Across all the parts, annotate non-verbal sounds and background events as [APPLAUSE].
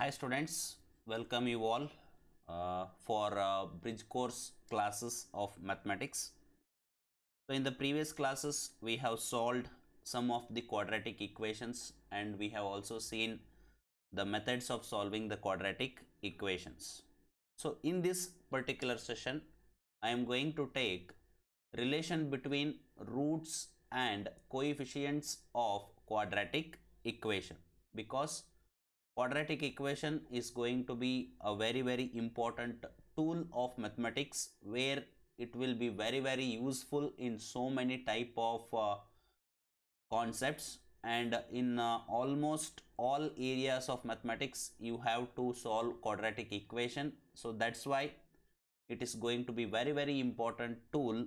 Hi students, welcome you all uh, for uh, bridge course classes of mathematics. So in the previous classes we have solved some of the quadratic equations and we have also seen the methods of solving the quadratic equations. So in this particular session I am going to take relation between roots and coefficients of quadratic equation because quadratic equation is going to be a very very important tool of mathematics where it will be very very useful in so many type of uh, concepts and in uh, almost all areas of mathematics you have to solve quadratic equation so that's why it is going to be very very important tool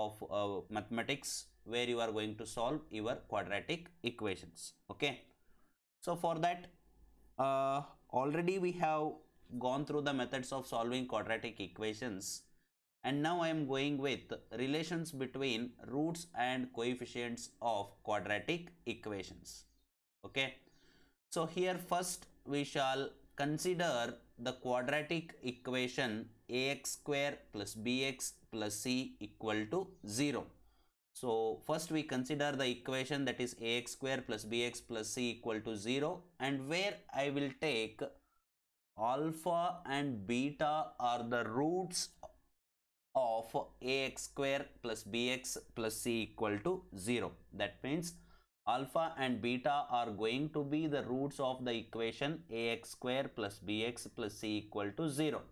of uh, mathematics where you are going to solve your quadratic equations okay so for that uh, already we have gone through the methods of solving quadratic equations and now I am going with relations between roots and coefficients of quadratic equations okay so here first we shall consider the quadratic equation ax square plus bx plus c equal to 0 so first we consider the equation that is ax square plus bx plus c equal to 0 and where I will take alpha and beta are the roots of ax square plus bx plus c equal to 0. That means alpha and beta are going to be the roots of the equation ax square plus bx plus c equal to 0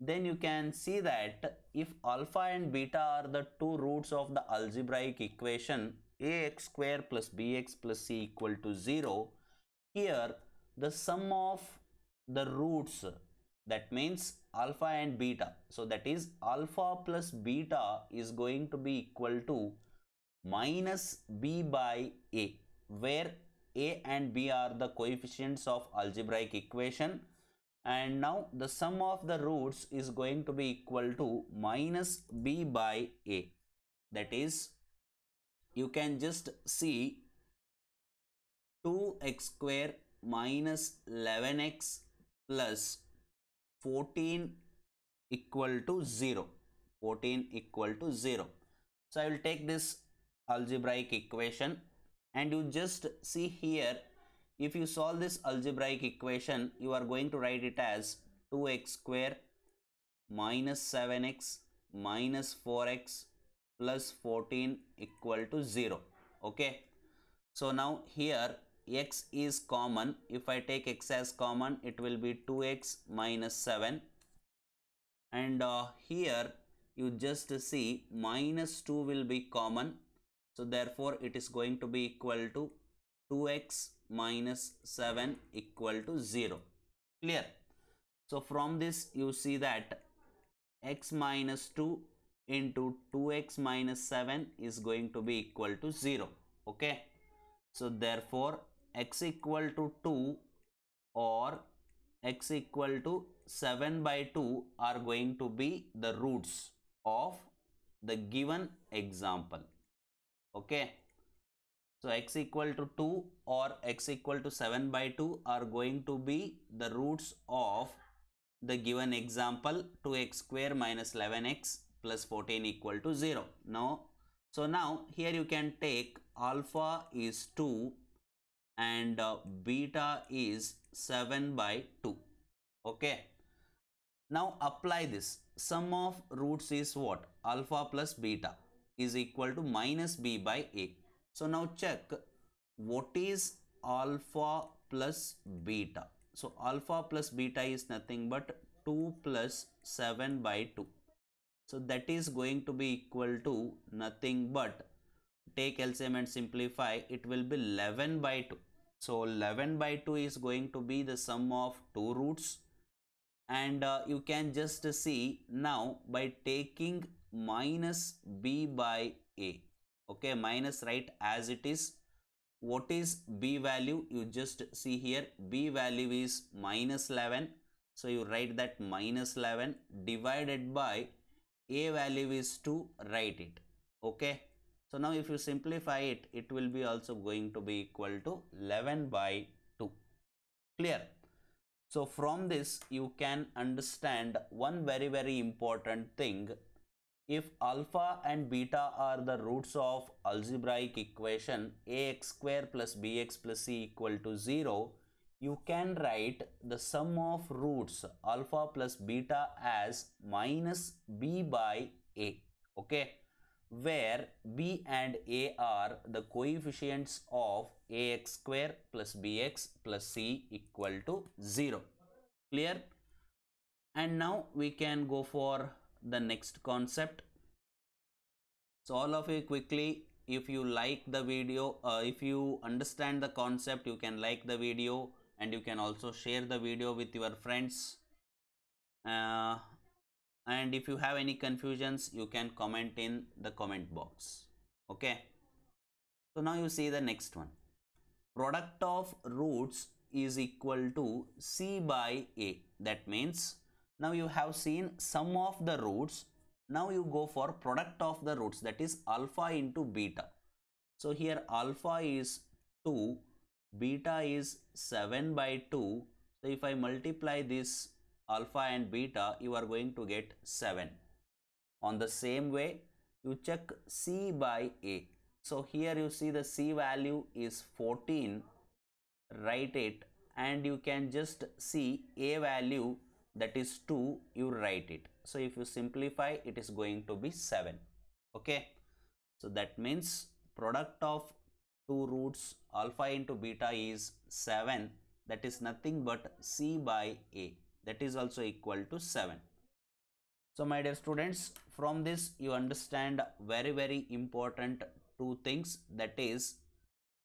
then you can see that if alpha and beta are the two roots of the algebraic equation ax square plus bx plus c equal to 0 here the sum of the roots that means alpha and beta so that is alpha plus beta is going to be equal to minus b by a where a and b are the coefficients of algebraic equation and now the sum of the roots is going to be equal to minus b by a that is you can just see 2x square minus 11x plus 14 equal to 0 14 equal to 0 so i will take this algebraic equation and you just see here if you solve this algebraic equation, you are going to write it as 2x square minus 7x minus 4x plus 14 equal to 0. Okay. So now here x is common. If I take x as common, it will be 2x minus 7. And uh, here you just see minus 2 will be common. So therefore it is going to be equal to 2x minus 7 equal to 0 clear so from this you see that x minus 2 into 2x minus 7 is going to be equal to 0 okay so therefore x equal to 2 or x equal to 7 by 2 are going to be the roots of the given example okay so x equal to 2 or x equal to 7 by 2 are going to be the roots of the given example 2x square minus 11x plus 14 equal to 0. Now, so now here you can take alpha is 2 and uh, beta is 7 by 2. Okay. Now apply this. Sum of roots is what? Alpha plus beta is equal to minus b by a so now check what is alpha plus beta. So alpha plus beta is nothing but 2 plus 7 by 2. So that is going to be equal to nothing but take LCM and simplify it will be 11 by 2. So 11 by 2 is going to be the sum of two roots and uh, you can just see now by taking minus b by a okay minus right as it is what is b value you just see here b value is minus 11 so you write that minus 11 divided by a value is 2 write it okay so now if you simplify it it will be also going to be equal to 11 by 2 clear so from this you can understand one very very important thing if alpha and beta are the roots of algebraic equation ax square plus bx plus c equal to 0, you can write the sum of roots alpha plus beta as minus b by a, okay, where b and a are the coefficients of ax square plus bx plus c equal to 0, clear? And now we can go for the next concept so all of you quickly if you like the video uh, if you understand the concept you can like the video and you can also share the video with your friends uh, and if you have any confusions you can comment in the comment box okay so now you see the next one product of roots is equal to c by a that means now you have seen sum of the roots now you go for product of the roots that is alpha into beta so here alpha is 2 beta is 7 by 2 so if i multiply this alpha and beta you are going to get 7 on the same way you check c by a so here you see the c value is 14 write it and you can just see a value that is 2 you write it so if you simplify it is going to be 7 okay so that means product of two roots alpha into beta is 7 that is nothing but c by a that is also equal to 7 so my dear students from this you understand very very important two things that is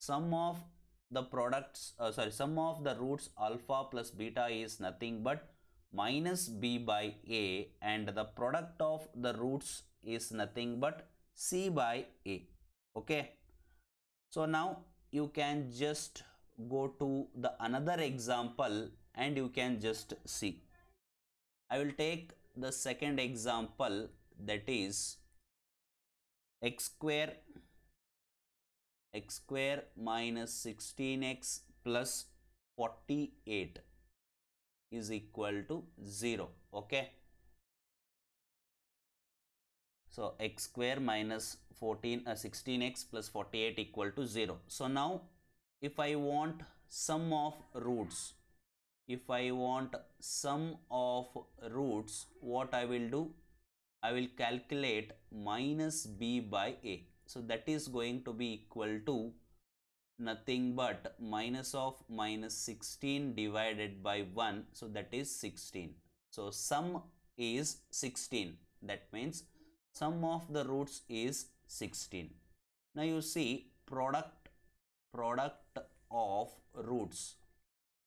sum of the products uh, sorry sum of the roots alpha plus beta is nothing but minus b by a and the product of the roots is nothing but c by a okay so now you can just go to the another example and you can just see i will take the second example that is x square x square minus 16x plus 48 is equal to 0 okay so x square minus 14 uh, 16x plus 48 equal to 0 so now if i want sum of roots if i want sum of roots what i will do i will calculate minus b by a so that is going to be equal to nothing but minus of minus 16 divided by 1 so that is 16 so sum is 16 that means sum of the roots is 16 now you see product product of roots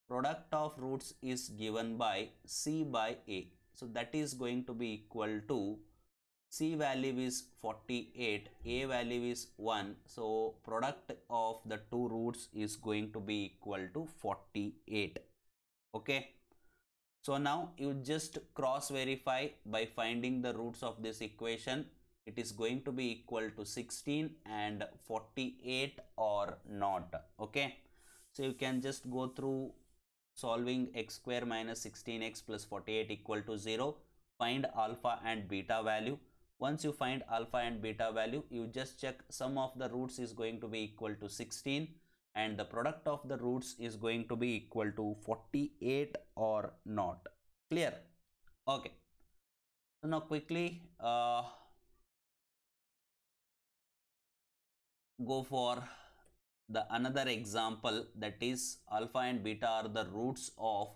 product of roots is given by c by a so that is going to be equal to C value is 48, A value is 1. So, product of the two roots is going to be equal to 48. Okay. So, now you just cross verify by finding the roots of this equation. It is going to be equal to 16 and 48 or not. Okay. So, you can just go through solving x square minus 16x plus 48 equal to 0. Find alpha and beta value once you find alpha and beta value you just check sum of the roots is going to be equal to 16 and the product of the roots is going to be equal to 48 or not clear okay so now quickly uh, go for the another example that is alpha and beta are the roots of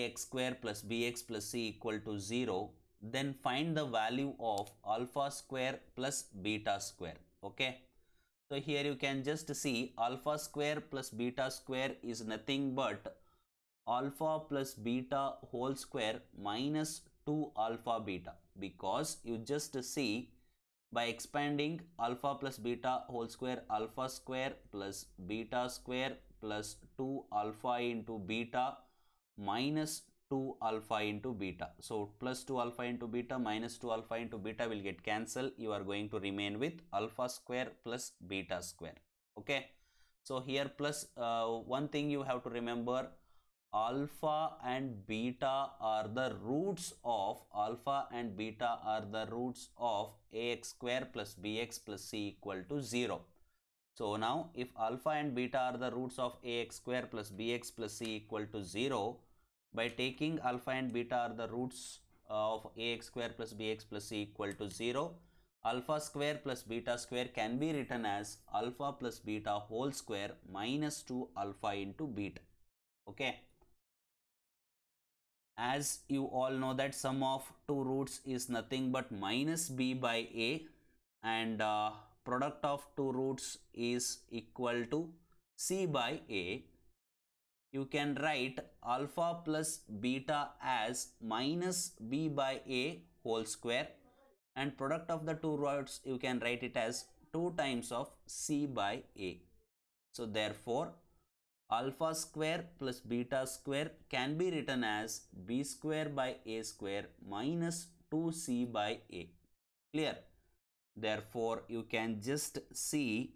ax square plus bx plus c equal to 0 then find the value of alpha square plus beta square okay so here you can just see alpha square plus beta square is nothing but alpha plus beta whole square minus 2 alpha beta because you just see by expanding alpha plus beta whole square alpha square plus beta square plus 2 alpha into beta minus 2 alpha into beta. So, plus 2 alpha into beta minus 2 alpha into beta will get cancelled. You are going to remain with alpha square plus beta square. Okay. So, here plus uh, one thing you have to remember alpha and beta are the roots of alpha and beta are the roots of ax square plus bx plus c equal to 0. So, now if alpha and beta are the roots of ax square plus bx plus c equal to 0, by taking alpha and beta are the roots uh, of ax square plus bx plus c equal to 0 alpha square plus beta square can be written as alpha plus beta whole square minus 2 alpha into beta okay as you all know that sum of two roots is nothing but minus b by a and uh, product of two roots is equal to c by a you can write alpha plus beta as minus b by a whole square and product of the two roots you can write it as 2 times of c by a. So therefore alpha square plus beta square can be written as b square by a square minus 2c by a. Clear? Therefore you can just see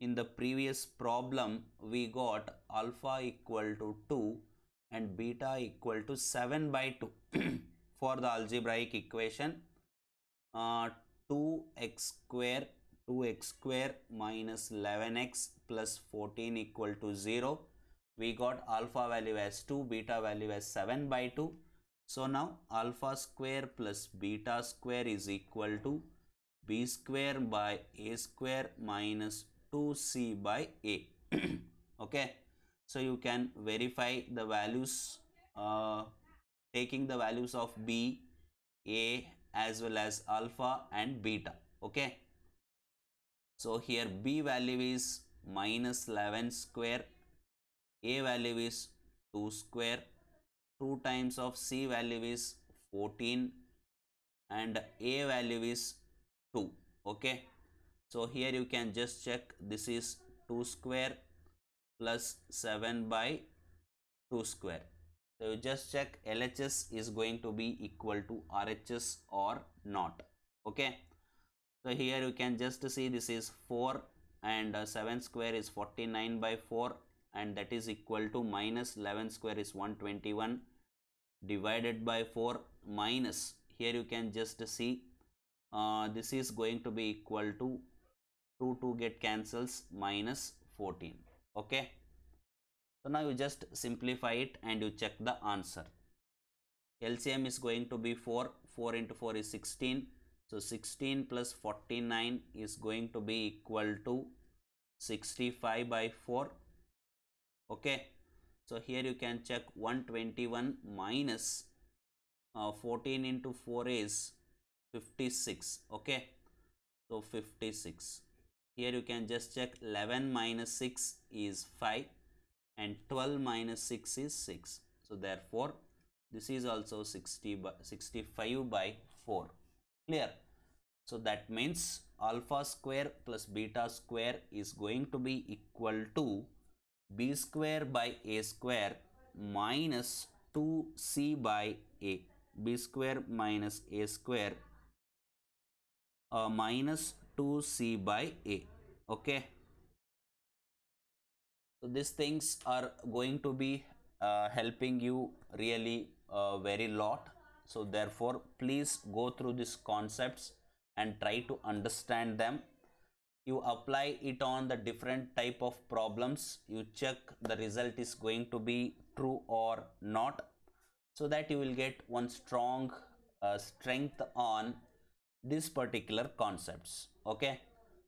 in the previous problem we got alpha equal to 2 and beta equal to 7 by 2 [CLEARS THROAT] for the algebraic equation uh, 2x square 2x square minus 11x plus 14 equal to 0 we got alpha value as 2 beta value as 7 by 2 so now alpha square plus beta square is equal to b square by a square minus 2c by a [CLEARS THROAT] okay so you can verify the values uh, taking the values of b a as well as alpha and beta okay so here b value is minus 11 square a value is 2 square 2 times of c value is 14 and a value is 2 okay so here you can just check this is 2 square plus 7 by 2 square. So you just check LHS is going to be equal to RHS or not. Okay. So here you can just see this is 4 and uh, 7 square is 49 by 4 and that is equal to minus 11 square is 121 divided by 4 minus here you can just see uh, this is going to be equal to 2 to get cancels minus 14 okay so now you just simplify it and you check the answer lcm is going to be 4 4 into 4 is 16 so 16 plus 49 is going to be equal to 65 by 4 okay so here you can check 121 minus, uh, 14 into 4 is 56 okay so 56 here you can just check 11 minus 6 is 5 and 12 minus 6 is 6 so therefore this is also 60 by 65 by 4 clear so that means alpha square plus beta square is going to be equal to b square by a square minus 2c by a b square minus a square uh, minus 2c by a okay so these things are going to be uh, helping you really uh, very lot so therefore please go through these concepts and try to understand them you apply it on the different type of problems you check the result is going to be true or not so that you will get one strong uh, strength on this particular concepts okay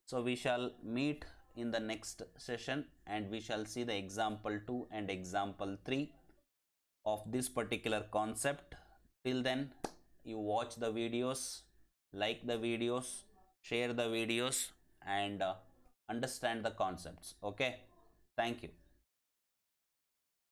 so we shall meet in the next session and we shall see the example 2 and example 3 of this particular concept till then you watch the videos like the videos share the videos and uh, understand the concepts okay thank you